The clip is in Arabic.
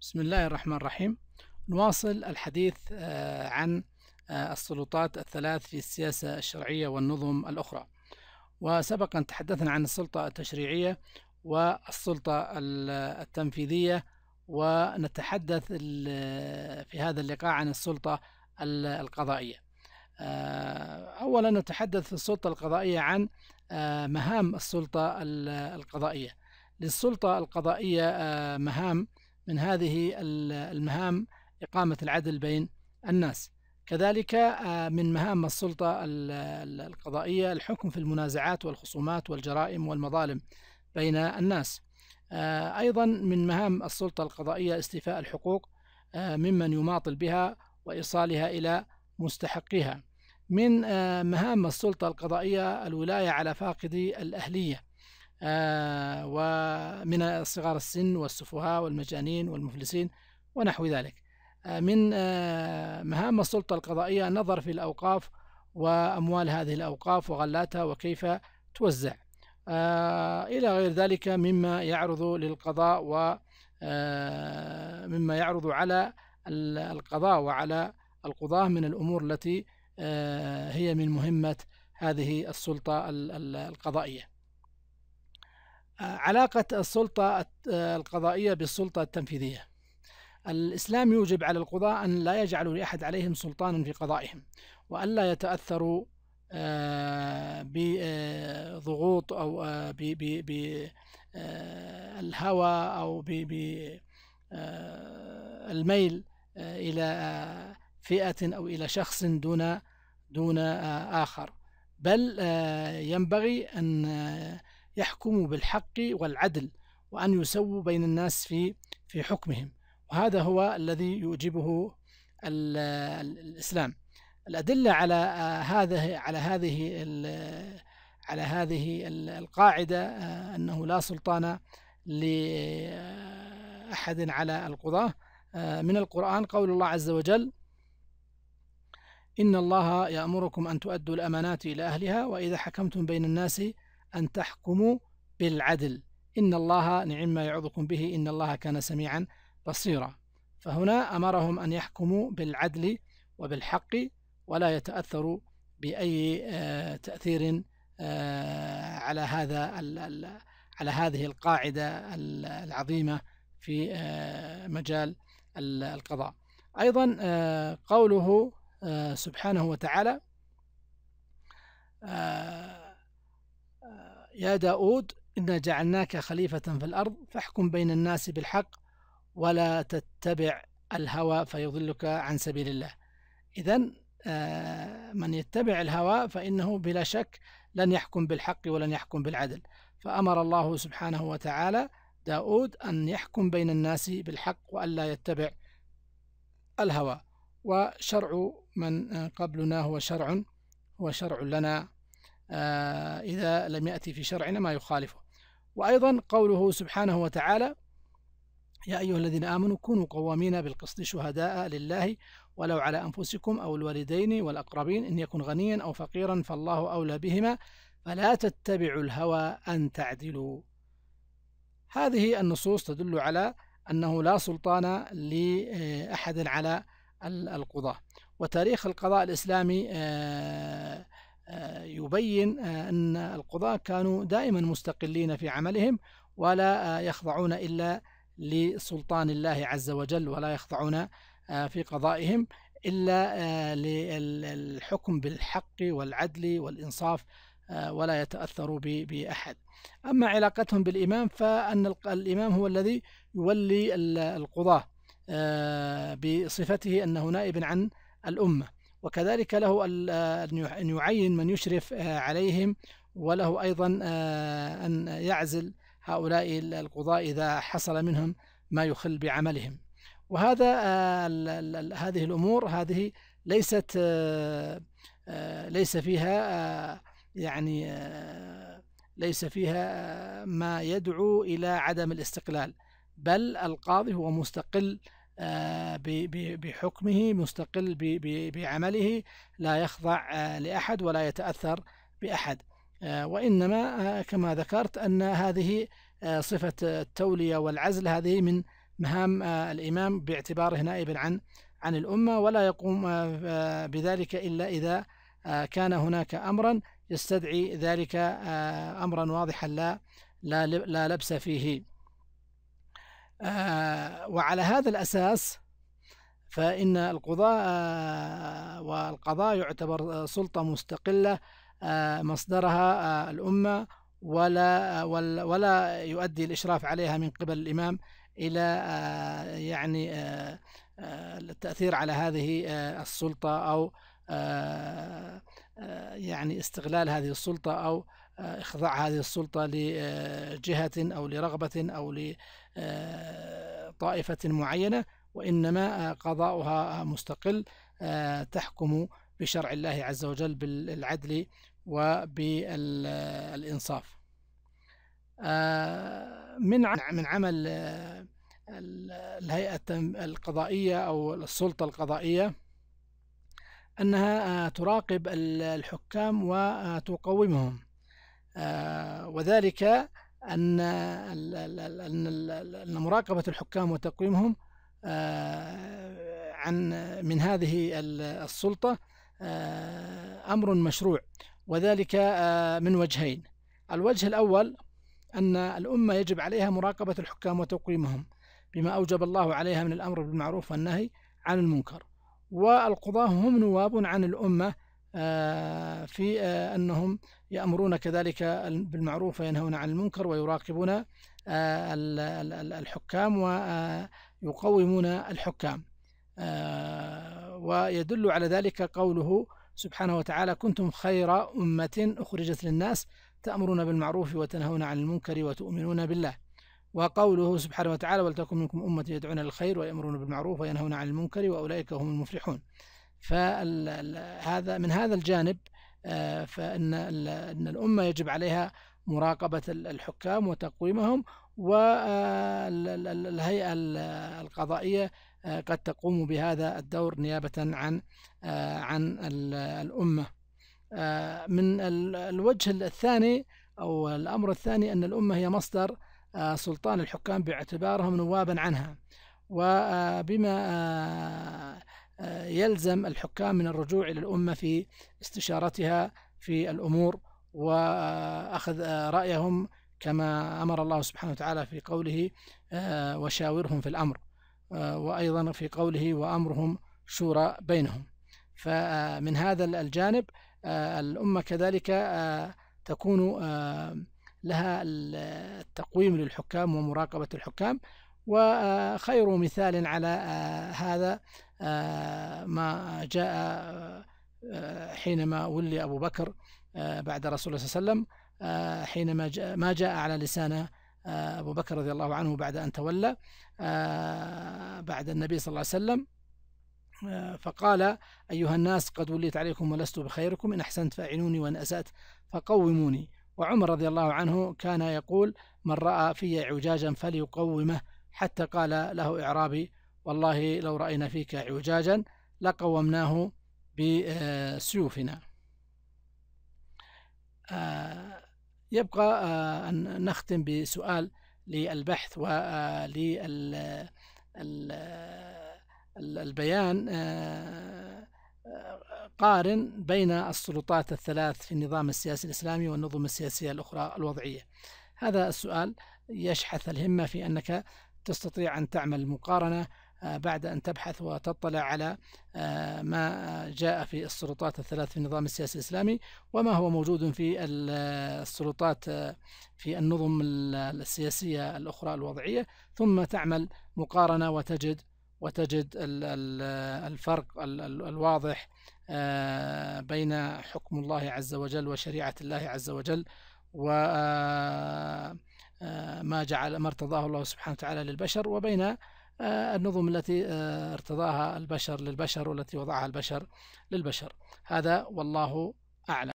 بسم الله الرحمن الرحيم نواصل الحديث آه، عن آه، السلطات الثلاث في السياسة الشرعية والنظم الأخرى وسبق أن تحدثنا عن السلطة التشريعية والسلطة التنفيذية ونتحدث في هذا اللقاء عن السلطة القضائية آه، أولا نتحدث في السلطة القضائية عن مهام السلطة القضائية للسلطة القضائية مهام من هذه المهام إقامة العدل بين الناس كذلك آه، من مهام السلطة القضائية الحكم في المنازعات والخصومات والجرائم والمظالم بين الناس آه، أيضا من مهام السلطة القضائية استيفاء الحقوق آه، ممن يماطل بها وإيصالها إلى مستحقها من مهام السلطة القضائية الولاية على فاقدي الأهلية آه، ومن صغار السن والسفهاء والمجانين والمفلسين ونحو ذلك آه، من آه، مهام السلطة القضائية النظر في الأوقاف وأموال هذه الأوقاف وغلاتها وكيف توزع إلى غير ذلك مما يعرض للقضاء ومما يعرض على القضاء وعلى القضاة من الأمور التي هي من مهمة هذه السلطة القضائية علاقة السلطة القضائية بالسلطة التنفيذية الإسلام يوجب على القضاة أن لا يجعلوا لأحد عليهم سلطانا في قضائهم وألا يتأثروا آه، بضغوط آه، أو آه، بالهوى أو بالميل إلى فئة أو إلى شخص دون دون آخر بل ينبغي أن يحكموا بالحق والعدل وأن يسووا بين الناس في في حكمهم وهذا هو الذي يوجبه الإسلام الأدلة على آه، هذه على هذه على هذه القاعدة آه، أنه لا سلطان لأحد آه، على القضاة من القرآن قول الله عز وجل إن الله يأمركم أن تؤدوا الأمانات إلى أهلها وإذا حكمتم بين الناس أن تحكموا بالعدل إن الله نعم ما يعظكم به إن الله كان سميعا بصيرا فهنا أمرهم أن يحكموا بالعدل وبالحق ولا يتأثروا بأي آه، تأثير آه، على هذا على هذه القاعدة العظيمة في آه، مجال القضاء أيضا قوله سبحانه وتعالى يا داود إنا جعلناك خليفة في الأرض فاحكم بين الناس بالحق ولا تتبع الهوى فيضلك عن سبيل الله إذا آه، من يتبع الهوى فإنه بلا شك لن يحكم بالحق ولن يحكم بالعدل فأمر الله سبحانه وتعالى داود أن يحكم بين الناس بالحق وألا يتبع الهوى وشرع من قبلنا هو شرع هو شرع لنا آه، إذا لم يأتي في شرعنا ما يخالفه وأيضا قوله سبحانه وتعالى يا أيها الذين آمنوا كونوا قوامين بالقسط شهداء لله ولو على أنفسكم أو الوالدين والأقربين إن يكن غنيا أو فقيرا فالله أولى بهما فلا تتبعوا الهوى أن تعدلوا هذه النصوص تدل على أنه لا سلطان لأحد على القضاء وتاريخ القضاء الإسلامي آه، يبين آه، أن القضاة كانوا دائما مستقلين في عملهم ولا آه، يخضعون إلا لسلطان الله عز وجل ولا يخضعون آه، في قضائهم إلا للحكم بالحق والعدل والإنصاف ولا يتأثروا بأحد أما علاقتهم بالإمام فأن الإمام هو الذي يولي القضاة بصفته أنه نائب عن الأمة وكذلك له أن يعين من يشرف آه، عليهم وله أيضا آه، أن يعزل هؤلاء القضاء إذا حصل منهم ما يخل بعملهم وهذا آه، هذه الأمور هذه ليست ليس فيها يعني ليس فيها ما يدعو إلى عدم الاستقلال بل القاضي هو مستقل آه، بحكمه مستقل بعمله لا يخضع آه، لأحد ولا يتأثر بأحد آه، وإنما كما ذكرت أن هذه صفة التولية والعزل هذه من مهام الإمام باعتباره نائبا عن عن الأمة ولا يقوم بذلك إلا إذا كان هناك أمرا يستدعي ذلك أمرا واضحا لا لا لبس فيه آه، وعلى هذا الأساس فإن القضاء آه، والقضاء يعتبر سلطة مستقلة آه، مصدرها الأمة ولا ولا يؤدي الإشراف عليها من قبل الإمام إلى يعني التأثير على هذه السلطة أو يعني استغلال هذه السلطة أو إخضاع هذه السلطة لجهة أو لرغبة أو لطائفة معينة وإنما قضاؤها مستقل تحكم بشرع الله عز وجل بالعدل وبالإنصاف من من عمل الهيئة القضائية أو السلطة القضائية أنها تراقب الحكام وتقومهم آه، وذلك أن أن مراقبة الحكام وتقويمهم آه، عن من هذه السلطة آه، أمر مشروع وذلك من وجهين الوجه الأول أن الأمة يجب عليها مراقبة الحكام وتقويمهم بما أوجب الله عليها من الأمر بالمعروف والنهي عن المنكر والقضاة هم نواب عن الأمة آه، في آه، أنهم يأمرون كذلك بالمعروف وينهون عن المنكر ويراقبون آه، الحكام ويقومون الحكام ويدل على ذلك قوله سبحانه وتعالى كنتم خير أمة أخرجت للناس تأمرون بالمعروف وتنهون عن المنكر وتؤمنون بالله وقوله سبحانه وتعالى ولتكن منكم أمة يدعون الخير ويأمرون بالمعروف وينهون عن المنكر وأولئك هم المفلحون فهذا من هذا الجانب آه، فإن أن الأمة يجب عليها مراقبة الحكام وتقويمهم والهيئة آه، القضائية آه، قد تقوم بهذا الدور نيابة عن عن الأمة من الوجه الثاني أو الأمر الثاني أن الأمة هي مصدر سلطان الحكام باعتبارهم نوابا عنها وبما يلزم الحكام من الرجوع إلى الأمة في استشارتها في الأمور وأخذ رأيهم كما أمر الله سبحانه وتعالى في قوله آه، وشاورهم في الأمر آه، وأيضا في قوله وأمرهم شورى بينهم فمن هذا الجانب آه، الأمة كذلك تكون لها التقويم للحكام ومراقبة الحكام وخير مثال على آه، هذا آه، ما جاء آه، حينما ولي أبو بكر بعد رسول الله صلى الله عليه وسلم حينما جاء ما جاء على لسان أبو بكر رضي الله عنه بعد أن تولى بعد النبي صلى الله عليه وسلم فقال أيها الناس قد وليت عليكم ولست بخيركم إن أحسنت فأعينوني وإن أسأت فقوموني وعمر رضي الله عنه كان يقول من رأى في عجاجا فليقومه حتى قال له إعرابي والله لو رأينا فيك عجاجا لقومناه بسيوفنا آه، يبقى آه، أن نختم بسؤال للبحث وللبيان آه، قارن بين السلطات الثلاث في النظام السياسي الإسلامي والنظم السياسية الأخرى الوضعية هذا السؤال يشحث الهمة في أنك تستطيع أن تعمل مقارنة آه، بعد أن تبحث وتطلع على آه، ما جاء في السلطات الثلاث في النظام السياسي الإسلامي وما هو موجود في آه، السلطات في النظم السياسية الأخرى الوضعية ثم تعمل مقارنة وتجد وتجد الفرق الواضح بين حكم الله عز وجل وشريعة الله عز وجل و آه، ما جعل ما ارتضاه الله سبحانه وتعالى للبشر وبين آه، النظم التي آه، ارتضاها البشر للبشر والتي وضعها البشر للبشر هذا والله أعلم